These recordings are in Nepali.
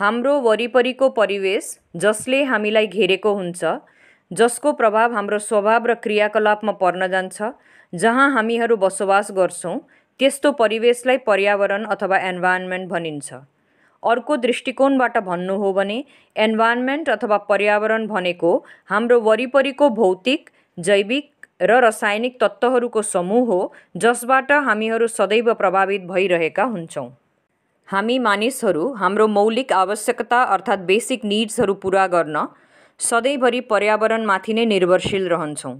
हाम्रो वरिपरिको परिवेश जसले हामीलाई घेरेको हुन्छ जसको प्रभाव हाम्रो स्वभाव र क्रियाकलापमा पर्न जान्छ जहाँ हामीहरू बसोबास गर्छौँ त्यस्तो परिवेशलाई पर्यावरण अथवा एन्भाइरोमेन्ट भनिन्छ अर्को दृष्टिकोणबाट भन्नु हो भने एन्भाइरोमेन्ट अथवा पर्यावरण भनेको हाम्रो वरिपरिको भौतिक जैविक र रासायनिक तत्त्वहरूको समूह हो जसबाट हामीहरू सदैव प्रभावित भइरहेका हुन्छौँ हामी मानिसहरू हाम्रो मौलिक आवश्यकता अर्थात् बेसिक निड्सहरू पुरा गर्न सधैँभरि पर्यावरणमाथि नै निर्भरशील रहन्छौँ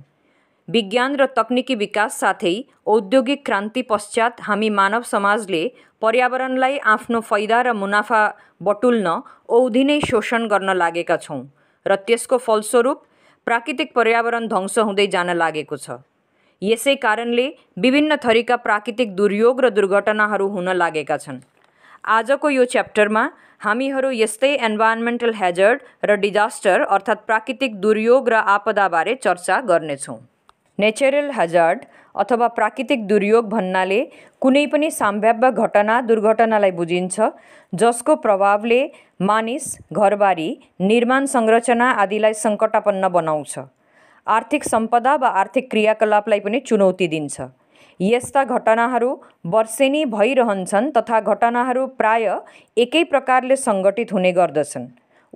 विज्ञान र तक्निकी विकास साथै औद्योगिक क्रान्ति पश्चात हामी मानव समाजले पर्यावरणलाई आफ्नो फाइदा र मुनाफा बटुल्न औधी नै शोषण गर्न लागेका छौँ र त्यसको फलस्वरूप प्राकृतिक पर्यावरण ध्वंस हुँदै जान लागेको छ यसै कारणले विभिन्न थरीका प्राकृतिक दुर्योग र दुर्घटनाहरू हुन लागेका छन् आजको यो च्याप्टरमा हामीहरू यस्तै इन्भाइरोमेन्टल हेजर्ड र डिजास्टर अर्थात् प्राकृतिक दुर्योग र आपदाबारे चर्चा गर्नेछौँ नेचरल हजार्ड अथवा प्राकृतिक दुर्योग भन्नाले कुनै पनि सम्भाव्य घटना दुर्घटनालाई बुझिन्छ जसको प्रभावले मानिस घरबारी निर्माण संरचना आदिलाई सङ्कटापन्न बनाउँछ आर्थिक सम्पदा वा आर्थिक क्रियाकलापलाई पनि चुनौती दिन्छ यस्ता घटनाहरू वर्षेनी भइरहन्छन् तथा घटनाहरू प्राय एकै प्रकारले सङ्गठित हुने गर्दछन्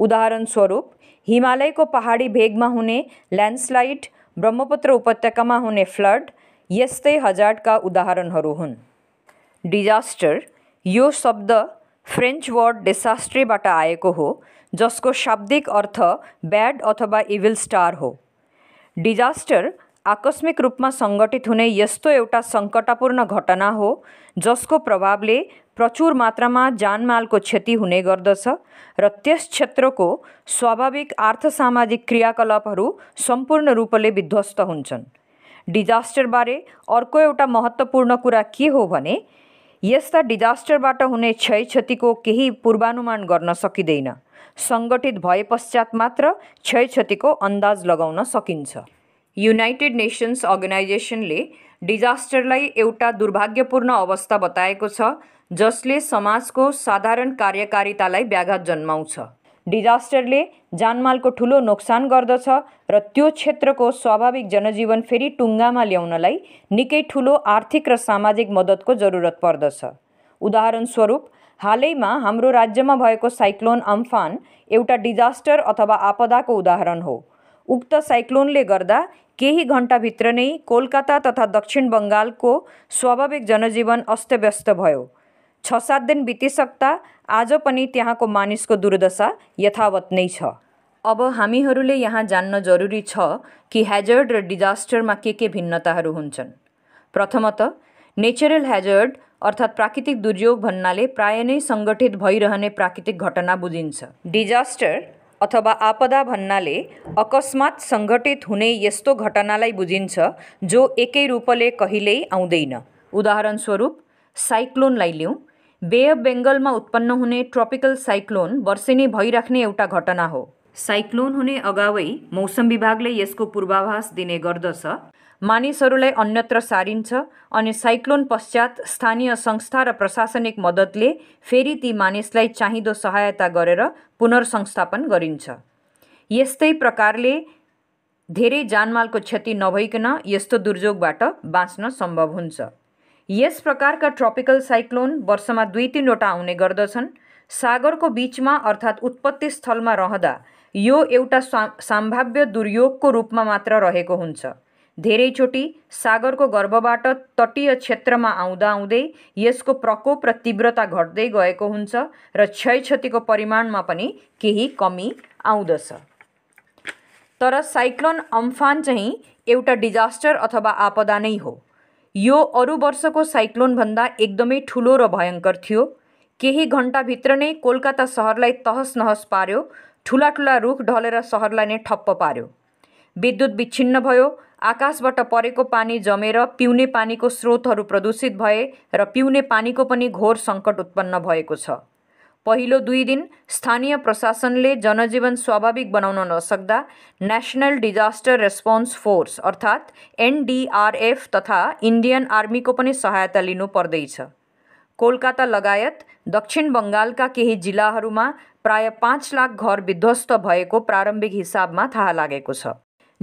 उदाहरणस्वरूप हिमालयको पहाडी भेगमा हुने ल्यान्डस्लाइड ब्रह्मपुत्र उपत्यकामा हुने फ्लड यस्तै हजारका उदाहरणहरू हुन् डिजास्टर यो शब्द फ्रेन्च वर्ड डिसास्ट्रीबाट आएको हो जसको शाब्दिक अर्थ ब्याड अथवा इभिल स्टार हो डिजास्टर आकस्मिक रूपमा सङ्गठित हुने यस्तो एउटा सङ्कटपूर्ण घटना हो जसको प्रभावले प्रचुर मात्रामा जानमालको क्षति हुने गर्दछ र त्यस क्षेत्रको स्वाभाविक आर्थसामाजिक क्रियाकलापहरू सम्पूर्ण रूपले विध्वस्त हुन्छन् डिजास्टरबारे अर्को एउटा महत्त्वपूर्ण कुरा के हो भने यस्ता डिजास्टरबाट हुने क्षय क्षतिको केही पूर्वानुमान गर्न सकिँदैन सङ्गठित भए पश्चात मात्र क्षय क्षतिको अन्दाज लगाउन सकिन्छ युनाइटेड नेसन्स अर्गनाइजेसनले डिजास्टरलाई एउटा दुर्भाग्यपूर्ण अवस्था बताएको छ जसले समाजको साधारण कार्यकारितालाई व्याघात जन्माउँछ डिजास्टरले जानमालको ठुलो नोक्सान गर्दछ र त्यो क्षेत्रको स्वाभाविक जनजीवन फेरि टुङ्गामा ल्याउनलाई निकै ठुलो आर्थिक र सामाजिक मद्दतको जरुरत पर्दछ उदाहरणस्वरूप हालैमा हाम्रो राज्यमा भएको साइक्लोन अम्फान एउटा डिजास्टर अथवा आपदाको उदाहरण हो उक्त साइक्लोनले गर्दा केही घन्टाभित्र नै कोलकाता तथा दक्षिण बङ्गालको स्वाभाविक जनजीवन अस्तव्यस्त भयो छ सात दिन बितिसक्दा आज पनि त्यहाँको मानिसको दुर्दशा यथावत नै छ अब हामीहरूले यहाँ जान्न जरुरी छ कि ह्याजर्ड र डिजास्टरमा के के भिन्नताहरू हुन्छन् प्रथमत नेचरल ह्याजर्ड अर्थात् प्राकृतिक दुर्योग भन्नाले प्राय नै सङ्गठित भइरहने प्राकृतिक घटना बुझिन्छ डिजास्टर अथवा आपदा भन्नाले अकस्मात सङ्घटित हुने यस्तो घटनालाई बुझिन्छ जो एकै रूपले कहिल्यै आउँदैन उदाहरणस्वरूप साइक्लोनलाई लिउँ बे अफ बेङ्गलमा उत्पन्न हुने ट्रपिकल साइक्लोन वर्षेनी भइराख्ने एउटा घटना हो साइक्लोन हुने अगावै मौसम विभागले यसको पूर्वाभास दिने गर्दछ मानिसहरूलाई अन्यत्र सारिन्छ अनि साइक्लोन पश्चात स्थानीय संस्था र प्रशासनिक मद्दतले फेरि ती मानिसलाई चाहिँदो सहायता गरेर पुनर्संस्थापन गरिन्छ यस्तै प्रकारले धेरै जानमालको क्षति नभइकन यस्तो दुर्योगबाट बाँच्न सम्भव हुन्छ यस प्रकारका ट्रपिकल साइक्लोन वर्षमा दुई तिनवटा आउने गर्दछन् सागरको बिचमा अर्थात् उत्पत्ति स्थलमा रहँदा यो एउटा सा सम्भाव्य दुर्योगको रूपमा मात्र रहेको हुन्छ धेरैचोटि सागरको गर्भबाट तटीय क्षेत्रमा आउँदा आउँदै यसको प्रकोप र तीव्रता घट्दै गएको हुन्छ र क्षय क्षतिको परिमाणमा पनि केही कमी आउँदछ तर साइक्लोन अम्फान चाहिँ एउटा डिजास्टर अथवा आपदा नै हो यो अरू वर्षको साइक्लोनभन्दा एकदमै ठुलो र भयङ्कर थियो केही घन्टाभित्र नै कोलकाता सहरलाई तहस नहस पार्यो ठुला ठुला रुख ढलेर सहरलाई नै ठप्प पार्यो विद्युत विच्छिन्न भयो आकाशबाट परेको पानी जमेर पिउने पानीको स्रोतहरू प्रदूषित भए र पिउने पानीको पनि घोर सङ्कट उत्पन्न भएको छ पहिलो दुई दिन स्थानीय प्रशासनले जनजीवन स्वाभाविक बनाउन नसक्दा नेसनल डिजास्टर रेस्पोन्स फोर्स अर्थात् एनडिआरएफ तथा इन्डियन आर्मीको पनि सहायता लिनु पर्दैछ कोलकाता लगायत दक्षिण बङ्गालका केही जिल्लाहरूमा प्राय पाँच लाख घर विध्वस्त भएको प्रारम्भिक हिसाबमा थाहा लागेको छ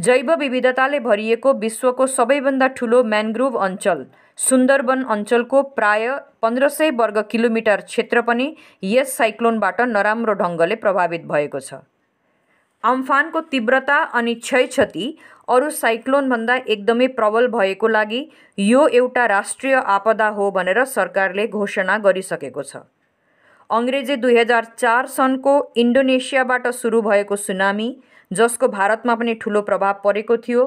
जैव विविधताले भरिएको विश्वको सबैभन्दा ठुलो म्यानग्रुभ अञ्चल सुन्दरवन अञ्चलको प्राय पन्ध्र सय वर्ग किलोमिटर क्षेत्र पनि यस साइक्लोनबाट नराम्रो ढङ्गले प्रभावित भएको छ अम्फानको तीव्रता अनि क्षय क्षति अरू साइक्लोनभन्दा एकदमै प्रबल भएको लागि यो एउटा राष्ट्रिय आपदा हो भनेर सरकारले घोषणा गरिसकेको छ अङ्ग्रेजी दुई हजार चार सनको इन्डोनेसियाबाट सुरु भएको सुनामी जसको भारतमा पनि ठुलो प्रभाव परेको थियो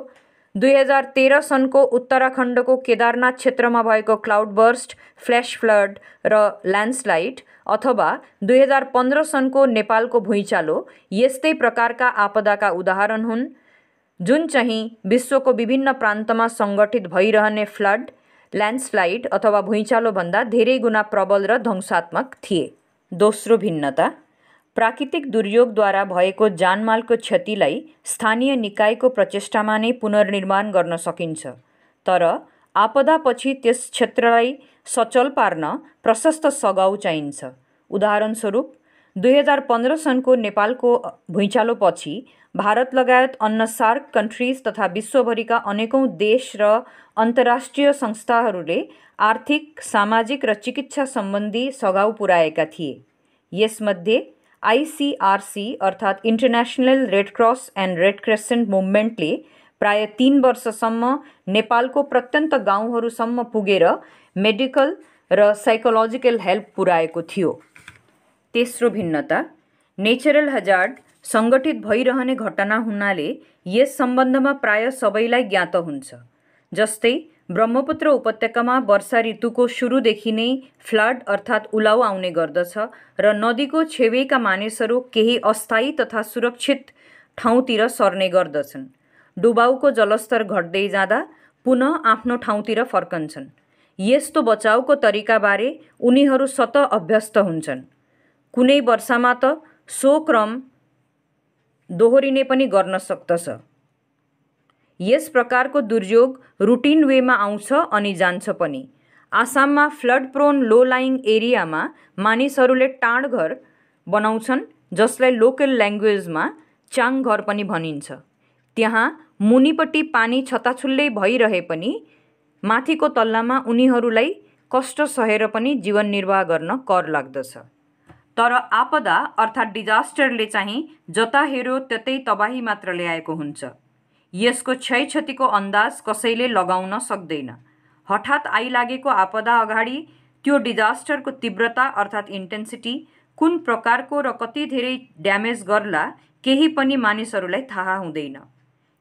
दुई हजार तेह्र सनको उत्तराखण्डको केदारनाथ क्षेत्रमा भएको क्लाउड बर्स्ट फ्ल्यास फ्लड र ल्यान्डस्लाइड अथवा दुई हजार पन्ध्र सनको नेपालको भुइँचालो यस्तै प्रकारका आपदाका उदाहरण हुन् जुन चाहिँ विश्वको विभिन्न प्रान्तमा सङ्गठित भइरहने फ्लड ल्यान्डस्लाइड अथवा भुइँचालोभन्दा धेरै गुणा प्रबल र ध्वंसात्मक थिए दोस्रो भिन्नता प्राकृतिक दुर्योगद्वारा भएको जानमालको क्षतिलाई स्थानीय निकायको प्रचेष्टामा नै पुनर्निर्माण गर्न सकिन्छ तर आपदापछि त्यस क्षेत्रलाई सचल पार्न प्रशस्त सघाउ चाहिन्छ उदाहरणस्वरूप दुई हजार पन्ध्र सनको नेपालको भुइँचालोपछि भारत लगायत अन्य सार्क कन्ट्रिज तथा विश्वभरिका अनेकौँ देश र अन्तर्राष्ट्रिय संस्थाहरूले आर्थिक सामाजिक र चिकित्सा सम्बन्धी सघाउ पुर्याएका थिए यसमध्ये आइसिआरसी अर्थात् international red cross and red crescent मुभमेन्टले प्राय तिन वर्षसम्म नेपालको प्रत्यन्त गाउँहरूसम्म पुगेर मेडिकल र साइकोलोजिकल हेल्प पुर्याएको थियो तेस्रो भिन्नता नेचरल हजार्ड सङ्गठित भइरहने घटना हुनाले यस सम्बन्धमा प्राय सबैलाई ज्ञात हुन्छ जस्तै ब्रह्मपुत्र उपत्यकामा वर्षा ऋतुको सुरुदेखि नै फ्लड अर्थात् उलाउ आउने गर्दछ र नदीको छेवेका मानिसहरू केही अस्थायी तथा सुरक्षित ठाउँतिर सर्ने गर्दछन् डुबाउको जलस्तर घट्दै जाँदा पुनः आफ्नो ठाउँतिर फर्कन्छन् यस्तो बचाउको तरिकाबारे उनीहरू सत अभ्यस्त हुन्छन् कुनै वर्षामा त सो क्रम दोहोरिने पनि गर्न सक्दछ यस प्रकारको दुर्योग रुटिन वेमा आउँछ अनि जान्छ पनि आसाममा फ्लड प्रोन लो लाइङ एरियामा मानिसहरूले टाँड घर बनाउँछन् जसलाई लोकल ल्याङ्ग्वेजमा चाङ घर पनि भनिन्छ त्यहाँ मुनिपट्टि पानी छताछुल्लै भइरहे पनि माथिको तल्लामा उनीहरूलाई कष्ट सहेर पनि जीवन निर्वाह गर्न कर लाग्दछ तर आपदा अर्थात् डिजास्टरले चाहिँ जता हेऱ्यो त्यतै तबाही मात्र ल्याएको हुन्छ यसको क्षतिको अन्दाज कसैले लगाउन सक्दैन हठात आइलागेको आपदा अगाडि त्यो डिजास्टरको तीव्रता अर्थात् इन्टेन्सिटी कुन प्रकारको र कति धेरै ड्यामेज गर्ला केही पनि मानिसहरूलाई थाहा हुँदैन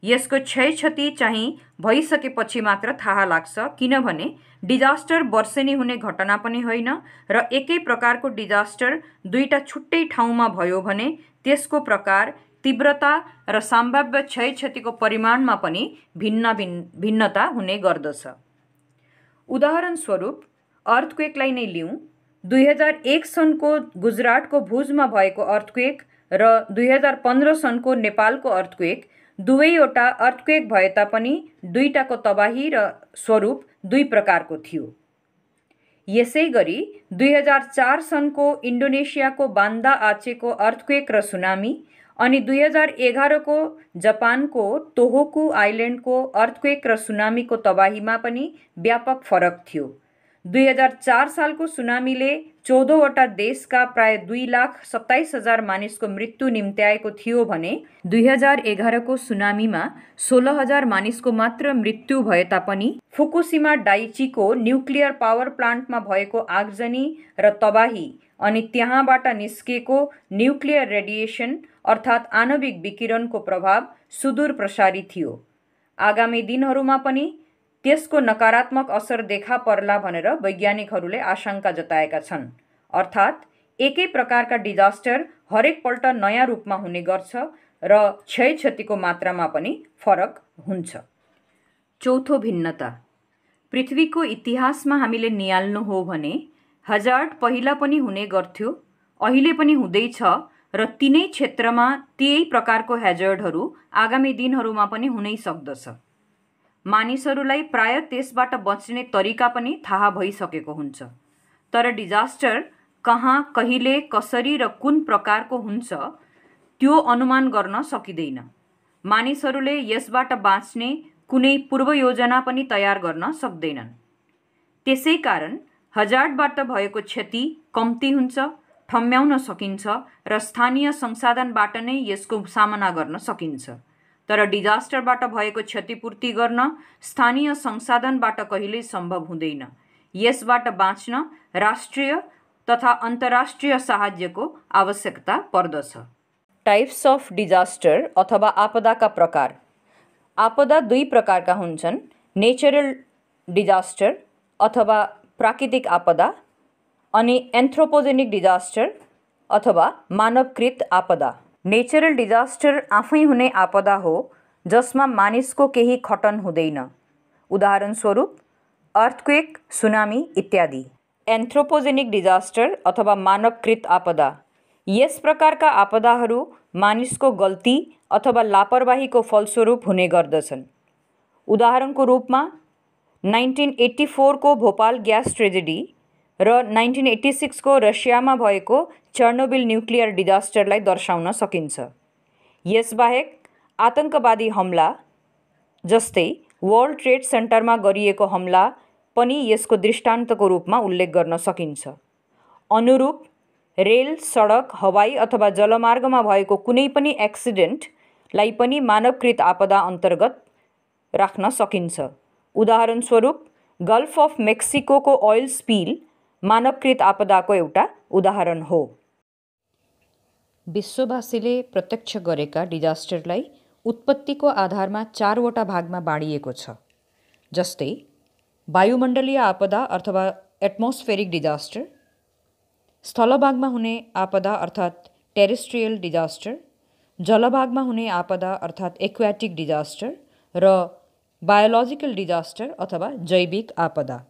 यसको क्षय क्षति चाहिँ भइसकेपछि मात्र थाहा लाग्छ किनभने डिजास्टर वर्षेनी हुने घटना पनि होइन र एकै प्रकारको डिजास्टर दुईवटा छुट्टै ठाउँमा भयो भने त्यसको प्रकार तीव्रता र सम्भाव्य क्षय क्षतिको परिमाणमा पनि भिन्न भिन्न भिन्नता हुने गर्दछ उदाहरणस्वरूप अर्थक्वेकलाई नै लिउँ दुई हजार एक सनको गुजरातको भुजमा भएको अर्थक्वेक र दुई हजार पन्ध्र सनको नेपालको अर्थक्वेक दुवैवटा अर्थक्वेक भए तापनि दुईवटाको तबाही र स्वरूप दुई प्रकारको थियो यसै गरी दुई हजार चार सनको इन्डोनेसियाको बान्दा आचेको अर्थक्वेक र सुनामी अनि दुई हजार एघारको जापानको तोहोकु आइल्यान्डको अर्थक्वेक र सुनामीको तबाहीमा पनि व्यापक फरक थियो दुई हजार चार सालको सुनामीले चौधवटा देशका प्राय दुई लाख सत्ताइस हजार मानिसको मृत्यु निम्त्याएको थियो भने दुई हजार एघारको सुनामीमा सोह्र हजार मानिसको मात्र मृत्यु भए तापनि फुकुसिमा डाइचीको न्युक्लियर पावर प्लान्टमा भएको आगजनी र तबाही अनि त्यहाँबाट निस्किएको न्युक्लियर रेडिएसन अर्थात् आणविक विकिरणको प्रभाव सुदूर प्रसारी थियो आगामी दिनहरूमा पनि त्यसको नकारात्मक असर देखा पर्ला भनेर वैज्ञानिकहरूले आशंका जताएका छन् अर्थात् एकै प्रकारका डिजास्टर हरेकपल्ट नयाँ रूपमा हुने गर्छ र क्षय क्षतिको मात्रामा पनि फरक हुन्छ चौथो भिन्नता पृथ्वीको इतिहासमा हामीले निहाल्नु हो भने हजार्ड पहिला पनि हुने गर्थ्यो अहिले पनि हुँदैछ र तिनै क्षेत्रमा त्यही प्रकारको हेजर्डहरू आगामी दिनहरूमा पनि हुनै सक्दछ मानिसहरूलाई प्राय त्यसबाट बच्ने तरिका पनि थाहा भइसकेको हुन्छ तर डिजास्टर कहाँ कहिले कसरी र कुन प्रकारको हुन्छ त्यो अनुमान गर्न सकिँदैन मानिसहरूले यसबाट बाँच्ने कुनै पूर्व योजना पनि तयार गर्न सक्दैनन् त्यसै कारण हजारबाट भएको क्षति कम्ती हुन्छ ठम्म्याउन सकिन्छ र स्थानीय संसाधनबाट नै यसको सामना गर्न सकिन्छ तर डिजास्टरबाट भएको क्षतिपूर्ति गर्न स्थानीय संसाधनबाट कहिल्यै सम्भव हुँदैन यसबाट बाँच्न राष्ट्रिय तथा अन्तर्राष्ट्रिय साहाय्यको आवश्यकता पर्दछ टाइप्स अफ डिजास्टर अथवा आपदाका प्रकार आपदा दुई प्रकारका हुन्छन् नेचरल डिजास्टर अथवा प्राकृतिक आपदा अनि एन्थ्रोपोजेनिक डिजास्टर अथवा मानवकृत आपदा नेचरल डिजास्टर आफै हुने आपदा हो जसमा मानिसको केही खटन हुँदैन उदाहरणस्वरूप अर्थक्वेक सुनामी इत्यादि एन्थ्रोपोजेनिक डिजास्टर अथवा मानवकृत आपदा यस प्रकारका आपदाहरू मानिसको गल्ती अथवा लापरवाहीको फलस्वरूप हुने गर्दछन् उदाहरणको रूपमा नाइन्टिन एट्टी फोरको भोपाल ग्यास ट्रेजेडी र नाइन्टिन एट्टी सिक्सको रसियामा भएको चर्नोबिल न्युक्लियर डिजास्टरलाई दर्शाउन सकिन्छ यसबाहेक आतङ्कवादी हमला जस्तै वर्ल्ड ट्रेड सेन्टरमा गरिएको हमला पनि यसको दृष्टान्तको रूपमा उल्लेख गर्न सकिन्छ अनुरूप रेल सडक हवाई अथवा जलमार्गमा भएको कुनै पनि एक्सिडेन्टलाई पनि मानवकृत आपदा अन्तर्गत राख्न सकिन्छ उदाहरणस्वरूप गल्फ अफ मेक्सिको को स्पिल मानवकृत आपदाको एउटा उदाहरण हो विश्ववासीले प्रत्यक्ष गरेका डिजास्टरलाई उत्पत्तिको आधारमा चारवटा भागमा बाँडिएको छ जस्तै वायुमण्डलीय आपदा अथवा एटमोस्फेरिक डिजास्टर स्थलभागमा हुने आपदा अर्थात् टेरेस्ट्रियल डिजास्टर जलभागमा हुने आपदा अर्थात् एक्वाटिक डिजास्टर र बायोलोजिकल डिजास्टर अथवा जैविक आपदा